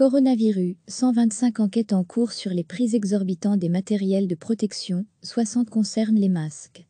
Coronavirus, 125 enquêtes en cours sur les prix exorbitants des matériels de protection, 60 concernent les masques.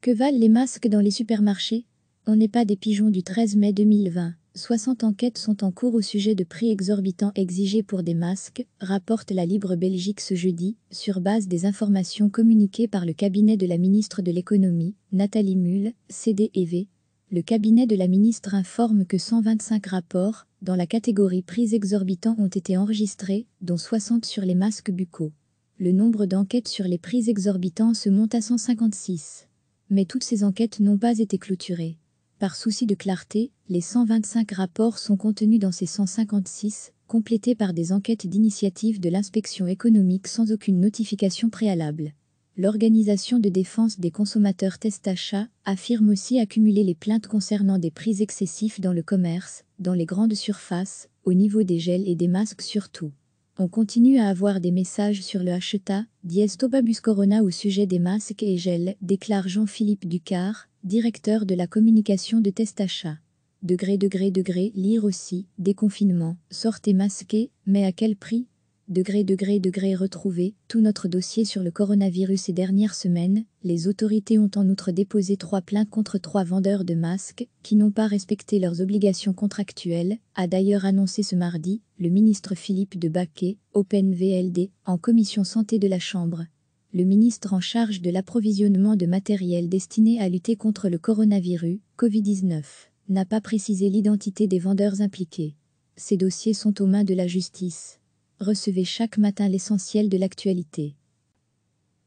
Que valent les masques dans les supermarchés On n'est pas des pigeons du 13 mai 2020. 60 enquêtes sont en cours au sujet de prix exorbitants exigés pour des masques, rapporte la Libre Belgique ce jeudi, sur base des informations communiquées par le cabinet de la ministre de l'économie, Nathalie mull CDEV, le cabinet de la ministre informe que 125 rapports, dans la catégorie prix exorbitants ont été enregistrés, dont 60 sur les masques buccaux. Le nombre d'enquêtes sur les prises exorbitants se monte à 156. Mais toutes ces enquêtes n'ont pas été clôturées. Par souci de clarté, les 125 rapports sont contenus dans ces 156, complétés par des enquêtes d'initiative de l'inspection économique sans aucune notification préalable. L'organisation de défense des consommateurs Testacha affirme aussi accumuler les plaintes concernant des prix excessifs dans le commerce, dans les grandes surfaces, au niveau des gels et des masques surtout. On continue à avoir des messages sur le acheta, dièse Corona au sujet des masques et gels, déclare Jean-Philippe Ducard, directeur de la communication de Testacha. Degré, degré, degré, lire aussi, déconfinement, sortez masqués, mais à quel prix degré degré degré retrouvé, tout notre dossier sur le coronavirus ces dernières semaines, les autorités ont en outre déposé trois plaintes contre trois vendeurs de masques qui n'ont pas respecté leurs obligations contractuelles, a d'ailleurs annoncé ce mardi le ministre Philippe de Baquet, VLD, en commission santé de la Chambre. Le ministre en charge de l'approvisionnement de matériel destiné à lutter contre le coronavirus, Covid-19, n'a pas précisé l'identité des vendeurs impliqués. Ces dossiers sont aux mains de la justice recevez chaque matin l'essentiel de l'actualité.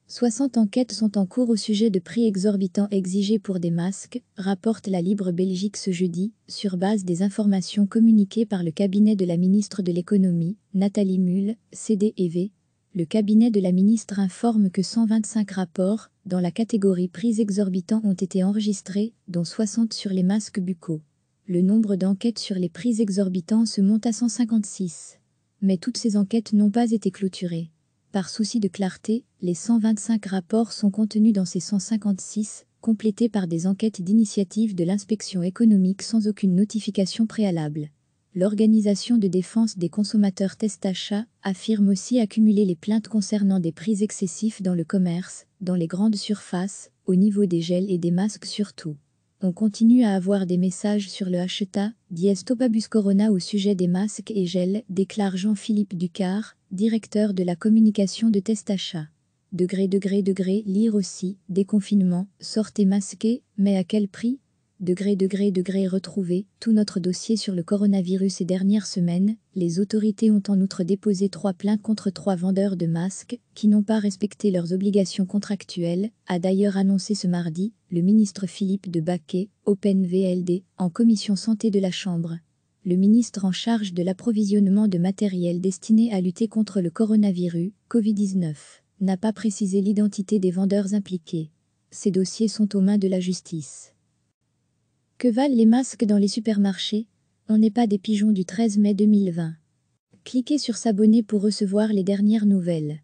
60 enquêtes sont en cours au sujet de prix exorbitants exigés pour des masques, rapporte la Libre Belgique ce jeudi, sur base des informations communiquées par le cabinet de la ministre de l'Économie, Nathalie mull CDEV. Le cabinet de la ministre informe que 125 rapports, dans la catégorie prix exorbitants, ont été enregistrés, dont 60 sur les masques buccaux. Le nombre d'enquêtes sur les prix exorbitants se monte à 156. Mais toutes ces enquêtes n'ont pas été clôturées. Par souci de clarté, les 125 rapports sont contenus dans ces 156, complétés par des enquêtes d'initiative de l'inspection économique sans aucune notification préalable. L'organisation de défense des consommateurs Testachat affirme aussi accumuler les plaintes concernant des prix excessifs dans le commerce, dans les grandes surfaces, au niveau des gels et des masques surtout. On continue à avoir des messages sur le dit Estopabus Corona au sujet des masques et gels, déclare Jean-Philippe Ducard, directeur de la communication de Testachat. Degré, degré, degré, lire aussi, déconfinement, sortez masqués, mais à quel prix degré degré degré retrouvé tout notre dossier sur le coronavirus ces dernières semaines, les autorités ont en outre déposé trois plaintes contre trois vendeurs de masques qui n'ont pas respecté leurs obligations contractuelles, a d'ailleurs annoncé ce mardi le ministre Philippe de Baquet, VLD, en commission santé de la Chambre le ministre en charge de l'approvisionnement de matériel destiné à lutter contre le coronavirus, Covid-19, n'a pas précisé l'identité des vendeurs impliqués. Ces dossiers sont aux mains de la justice. Que valent les masques dans les supermarchés On n'est pas des pigeons du 13 mai 2020. Cliquez sur s'abonner pour recevoir les dernières nouvelles.